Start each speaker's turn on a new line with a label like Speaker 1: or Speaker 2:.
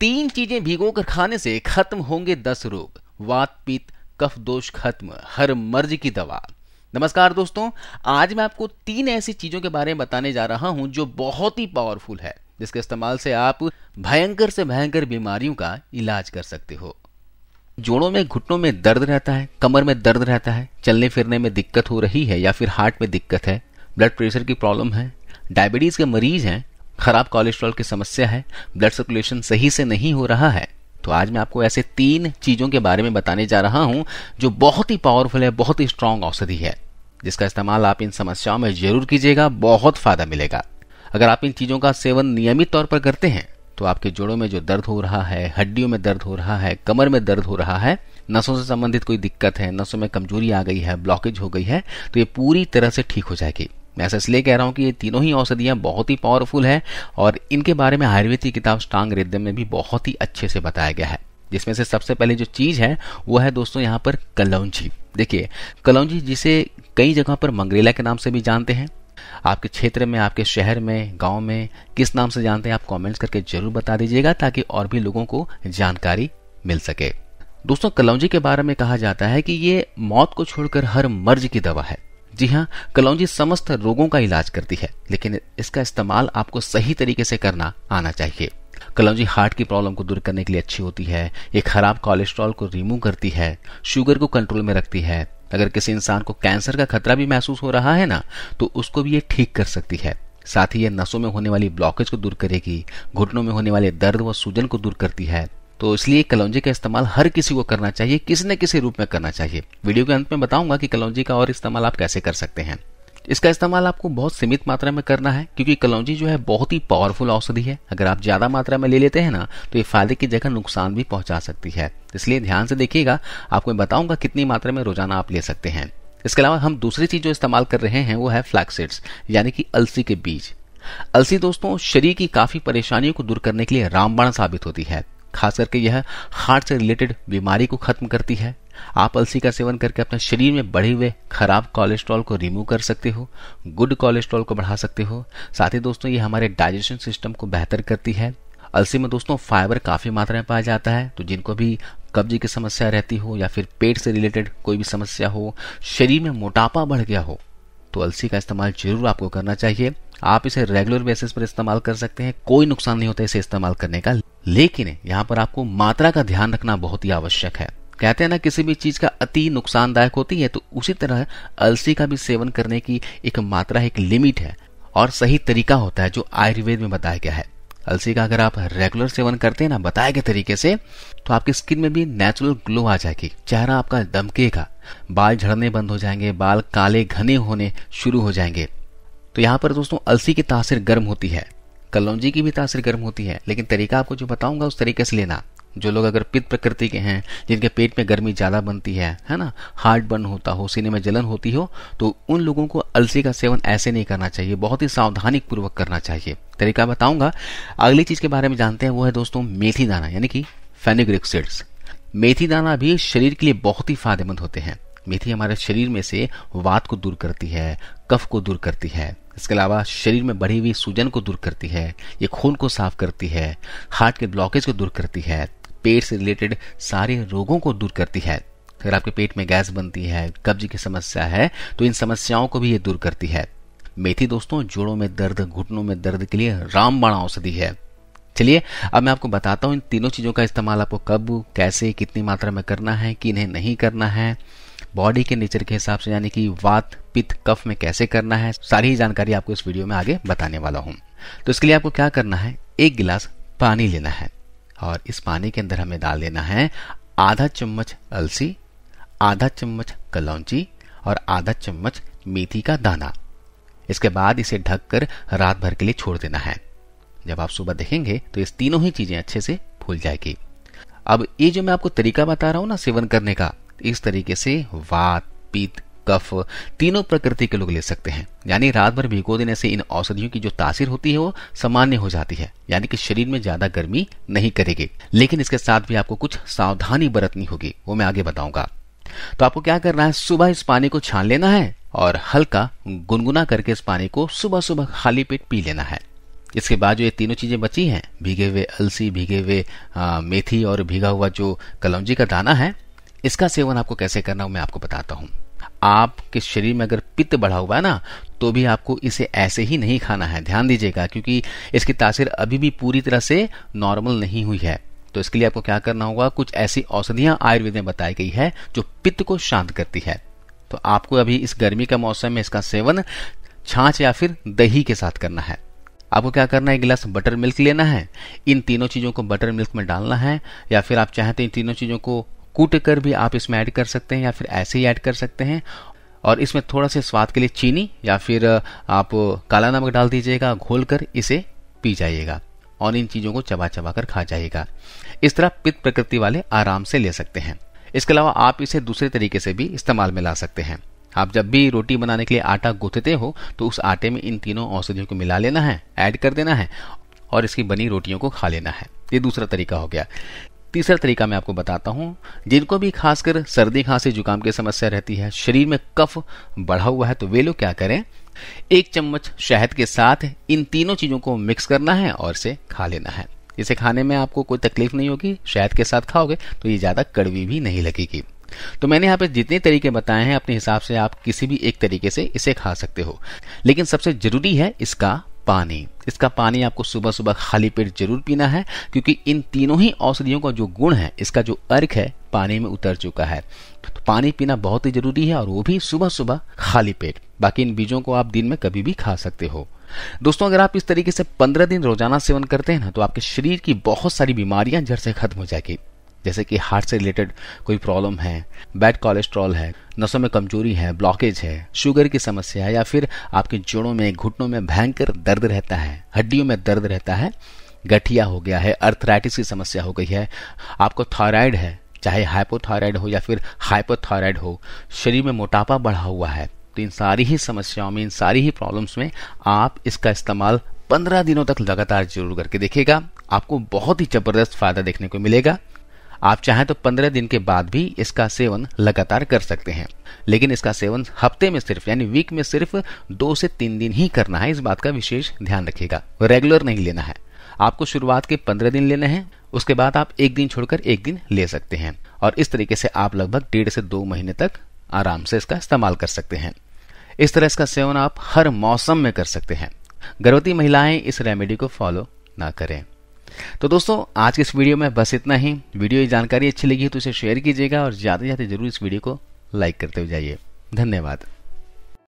Speaker 1: तीन चीजें भिगोकर खाने से खत्म होंगे दस रोग वात पित्त कफ दोष खत्म हर मर्ज की दवा नमस्कार दोस्तों आज मैं आपको तीन ऐसी चीजों के बारे में बताने जा रहा हूं जो बहुत ही पावरफुल है जिसके इस्तेमाल से आप भयंकर से भयंकर बीमारियों का इलाज कर सकते हो जोड़ों में घुटनों में दर्द रहता है कमर में दर्द रहता है चलने फिरने में दिक्कत हो रही है या फिर हार्ट में दिक्कत है ब्लड प्रेशर की प्रॉब्लम है डायबिटीज के मरीज हैं खराब कोलेस्ट्रॉल की समस्या है ब्लड सर्कुलेशन सही से नहीं हो रहा है तो आज मैं आपको ऐसे तीन चीजों के बारे में बताने जा रहा हूं जो बहुत ही पावरफुल है बहुत ही स्ट्रांग औषधि है जिसका इस्तेमाल आप इन समस्याओं में जरूर कीजिएगा बहुत फायदा मिलेगा अगर आप इन चीजों का सेवन नियमित तौर पर करते हैं तो आपके जोड़ों में जो दर्द हो रहा है हड्डियों में दर्द हो रहा है कमर में दर्द हो रहा है नसों से संबंधित कोई दिक्कत है नसों में कमजोरी आ गई है ब्लॉकेज हो गई है तो ये पूरी तरह से ठीक हो जाएगी मैं ऐसा इसलिए कह रहा हूँ कि ये तीनों ही औषधियाँ बहुत ही पावरफुल हैं और इनके बारे में आयुर्वेद की किताब स्टांग रिद्दम में भी बहुत ही अच्छे से बताया गया है जिसमें से सबसे पहले जो चीज़ है वो है दोस्तों यहाँ पर कलौजी देखिए कलौजी जिसे कई जगह पर मंगरेला के नाम से भी जानते हैं आपके क्षेत्र में आपके शहर में गांव में किस नाम से जानते हैं आप कमेंट्स करके जरूर बता दीजिएगा ताकि और भी लोगों को जानकारी मिल सके दोस्तों कलौजी के बारे में कहा जाता है कि ये मौत को छोड़कर हर मर्ज की दवा है जी हाँ कलौजी समस्त रोगों का इलाज करती है लेकिन इसका इस्तेमाल आपको सही तरीके से करना आना चाहिए कलौजी हार्ट की प्रॉब्लम को दूर करने के लिए अच्छी होती है ये खराब कोलेस्ट्रॉल को रिमूव करती है शुगर को कंट्रोल में रखती है अगर किसी इंसान को कैंसर का खतरा भी महसूस हो रहा है ना तो उसको भी ये ठीक कर सकती है साथ ही ये नसों में होने वाली ब्लॉकेज को दूर करेगी घुटनों में होने वाले दर्द व सूजन को दूर करती है तो इसलिए कलौजी का इस्तेमाल हर किसी को करना चाहिए किसी न किसी रूप में करना चाहिए वीडियो के अंत में बताऊंगा कि कलौजी का और इस्तेमाल आप कैसे कर सकते हैं इसका इस्तेमाल आपको बहुत सीमित मात्रा में करना है क्योंकि कलौजी जो है बहुत ही पावरफुल औषधि है अगर आप ज्यादा मात्रा में ले लेते हैं ना तो ये फायदे की जगह नुकसान भी पहुंचा सकती है इसलिए ध्यान से देखिएगा आपको बताऊंगा कितनी मात्रा में रोजाना आप ले सकते हैं इसके अलावा हम दूसरी चीज जो इस्तेमाल कर रहे हैं वो है फ्लैक्सिड्स यानी कि अलसी के बीज अलसी दोस्तों शरीर की काफी परेशानियों को दूर करने के लिए रामबाण साबित होती है खास करके यह हार्ट से रिलेटेड बीमारी को खत्म करती है आप अलसी का सेवन करके अपने शरीर में बढ़े हुए खराब कोलेस्ट्रॉल को रिमूव कर सकते हो गुड कोलेस्ट्रॉल को बढ़ा सकते हो साथ ही दोस्तों ये हमारे डाइजेशन सिस्टम को बेहतर करती है अलसी में दोस्तों फाइबर काफ़ी मात्रा में पाया जाता है तो जिनको भी कब्जे की समस्या रहती हो या फिर पेट से रिलेटेड कोई भी समस्या हो शरीर में मोटापा बढ़ गया हो तो अलसी का इस्तेमाल जरूर आपको करना चाहिए आप इसे रेगुलर बेसिस पर इस्तेमाल कर सकते हैं कोई नुकसान नहीं होता इसे इस्तेमाल करने का लेकिन यहाँ पर आपको मात्रा का ध्यान रखना बहुत ही आवश्यक है कहते हैं ना किसी भी चीज का अति नुकसानदायक होती है तो उसी तरह अलसी का भी सेवन करने की एक मात्रा एक लिमिट है और सही तरीका होता है जो आयुर्वेद में बताया गया है अलसी का अगर आप रेगुलर सेवन करते हैं ना बताए गए तरीके से तो आपकी स्किन में भी नेचुरल ग्लो आ जाएगी चेहरा आपका दमकेगा बाल झड़ने बंद हो जाएंगे बाल काले घने होने शुरू हो जाएंगे तो यहाँ पर दोस्तों अलसी की तासीर गर्म होती है कलौजी की भी तासीर गर्म होती है लेकिन तरीका आपको जो बताऊंगा उस तरीके से लेना जो लोग अगर पित्त प्रकृति के हैं जिनके पेट में गर्मी ज़्यादा बनती है है ना हार्ट बर्न होता हो सीने में जलन होती हो तो उन लोगों को अलसी का सेवन ऐसे नहीं करना चाहिए बहुत ही सावधानी पूर्वक करना चाहिए तरीका बताऊंगा अगली चीज़ के बारे में जानते हैं वो है दोस्तों मेथी दाना यानी कि फेनिग्रिक सीड्स मेथी दाना भी शरीर के लिए बहुत ही फायदेमंद होते हैं मेथी हमारे शरीर में से वात को दूर करती है कफ को दूर करती है इसके अलावा शरीर में बढ़ी हुई सूजन को दूर करती है ये खून को साफ करती है हार्ट के ब्लॉकेज को दूर करती है पेट से रिलेटेड सारे रोगों को दूर करती है अगर आपके पेट में गैस बनती है कब्ज की समस्या है तो इन समस्याओं को भी ये दूर करती है मेथी दोस्तों जोड़ों में दर्द घुटनों में दर्द के लिए रामबाणा औषधि है चलिए अब मैं आपको बताता हूँ इन तीनों चीज़ों का इस्तेमाल आपको कब कैसे कितनी मात्रा में करना है कि इन्हें नहीं करना है बॉडी के नेचर के हिसाब से यानी कि वात पित्त कफ में कैसे करना है सारी जानकारी आपको इस वीडियो में आगे बताने वाला हूं तो इसके लिए आपको क्या करना है एक गिलास पानी लेना है और इस पानी के अंदर हमें डाल देना है आधा चम्मच अलसी आधा चम्मच कलौची और आधा चम्मच मेथी का दाना इसके बाद इसे ढककर रात भर के लिए छोड़ देना है जब आप सुबह देखेंगे तो इस तीनों ही चीजें अच्छे से फूल जाएगी अब ये जो मैं आपको तरीका बता रहा हूं ना सेवन करने का इस तरीके से वात पीत कफ तीनों प्रकृति के लोग ले सकते हैं यानी रात भर भिगो देने से इन औषधियों की जो तासीर होती है वो सामान्य हो जाती है यानी कि शरीर में ज्यादा गर्मी नहीं करेगी लेकिन इसके साथ भी आपको कुछ सावधानी बरतनी होगी वो मैं आगे बताऊंगा तो आपको क्या करना है सुबह इस पानी को छान लेना है और हल्का गुनगुना करके इस पानी को सुबह सुबह खाली पेट पी लेना है इसके बाद जो ये तीनों चीजें बची हैं भीगे हुए अलसी भीगे हुए मेथी और भीगा हुआ जो कलौजी का दाना है इसका सेवन आपको कैसे करना हो मैं आपको बताता हूं आपके शरीर में अगर पित्त बढ़ा हुआ है ना तो भी आपको इसे ऐसे ही नहीं खाना है ध्यान दीजिएगा क्योंकि इसकी तासीर अभी भी पूरी तरह से नॉर्मल नहीं हुई है तो इसके लिए आपको क्या करना होगा कुछ ऐसी औषधियां आयुर्वेद में बताई गई है जो पित्त को शांत करती है तो आपको अभी इस गर्मी का मौसम में इसका सेवन छाछ या फिर दही के साथ करना है आपको क्या करना है एक गिलास बटर मिल्क लेना है इन तीनों चीज़ों को बटर मिल्क में डालना है या फिर आप चाहें तो इन तीनों चीज़ों को कूट कर भी आप इसमें ऐड कर सकते हैं या फिर ऐसे ही ऐड कर सकते हैं और इसमें थोड़ा से स्वाद के लिए चीनी या फिर आप काला नमक डाल दीजिएगा घोल कर इसे पी जाइएगा और इन चीज़ों को चबा चबा कर खा जाइएगा इस तरह पित्त प्रकृति वाले आराम से ले सकते हैं इसके अलावा आप इसे दूसरे तरीके से भी इस्तेमाल में ला सकते हैं आप जब भी रोटी बनाने के लिए आटा गूंथते हो तो उस आटे में इन तीनों औषधियों को मिला लेना है ऐड कर देना है और इसकी बनी रोटियों को खा लेना है ये दूसरा तरीका हो गया तीसरा तरीका मैं आपको बताता हूं जिनको भी खासकर सर्दी खांसी जुकाम की समस्या रहती है शरीर में कफ बढ़ा हुआ है तो वे लोग क्या करें एक चम्मच शहद के साथ इन तीनों चीज़ों को मिक्स करना है और इसे खा लेना है इसे खाने में आपको कोई तकलीफ नहीं होगी शहद के साथ खाओगे तो ये ज़्यादा कड़वी भी नहीं लगेगी तो मैंने यहाँ पे जितने तरीके बताए हैं अपने हिसाब से आप किसी भी एक तरीके से इसे खा सकते हो लेकिन सबसे जरूरी है इसका पानी इसका पानी आपको सुबह सुबह खाली पेट जरूर पीना है क्योंकि इन तीनों ही औषधियों का जो गुण है इसका जो अर्क है पानी में उतर चुका है तो पानी पीना बहुत ही जरूरी है और वो भी सुबह सुबह खाली पेट बाकी इन बीजों को आप दिन में कभी भी खा सकते हो दोस्तों अगर आप इस तरीके से पंद्रह दिन रोजाना सेवन करते हैं ना तो आपके शरीर की बहुत सारी बीमारियां जड़ से खत्म हो जाएगी जैसे कि हार्ट से रिलेटेड कोई प्रॉब्लम है बैड कोलेस्ट्रॉल है नसों में कमजोरी है ब्लॉकेज है शुगर की समस्या है या फिर आपके जोड़ों में घुटनों में भयंकर दर्द रहता है हड्डियों में दर्द रहता है गठिया हो गया है अर्थराइटिस की समस्या हो गई है आपको थायराइड है चाहे हाइपोथायराइड हो या फिर हाइपोथायराइड हो शरीर में मोटापा बढ़ा हुआ है तो इन सारी ही समस्याओं में इन सारी ही प्रॉब्लम्स में आप इसका इस्तेमाल पंद्रह दिनों तक लगातार जरूर करके देखिएगा आपको बहुत ही जबरदस्त फायदा देखने को मिलेगा आप चाहें तो पंद्रह दिन के बाद भी इसका सेवन लगातार कर सकते हैं लेकिन इसका सेवन हफ्ते में सिर्फ यानी वीक में सिर्फ दो से तीन दिन ही करना है इस बात का विशेष ध्यान रखिएगा रेगुलर नहीं लेना है आपको शुरुआत के पंद्रह दिन लेने हैं उसके बाद आप एक दिन छोड़कर एक दिन ले सकते हैं और इस तरीके से आप लगभग डेढ़ से दो महीने तक आराम से इसका इस्तेमाल कर सकते हैं इस तरह इसका सेवन आप हर मौसम में कर सकते हैं गर्भवती महिलाएं इस रेमेडी को फॉलो ना करें तो दोस्तों आज के इस वीडियो में बस इतना ही वीडियो की जानकारी अच्छी लगी तो इसे शेयर कीजिएगा और ज़्यादा से ज़्यादा जरूर इस वीडियो को लाइक करते हुए जाइए धन्यवाद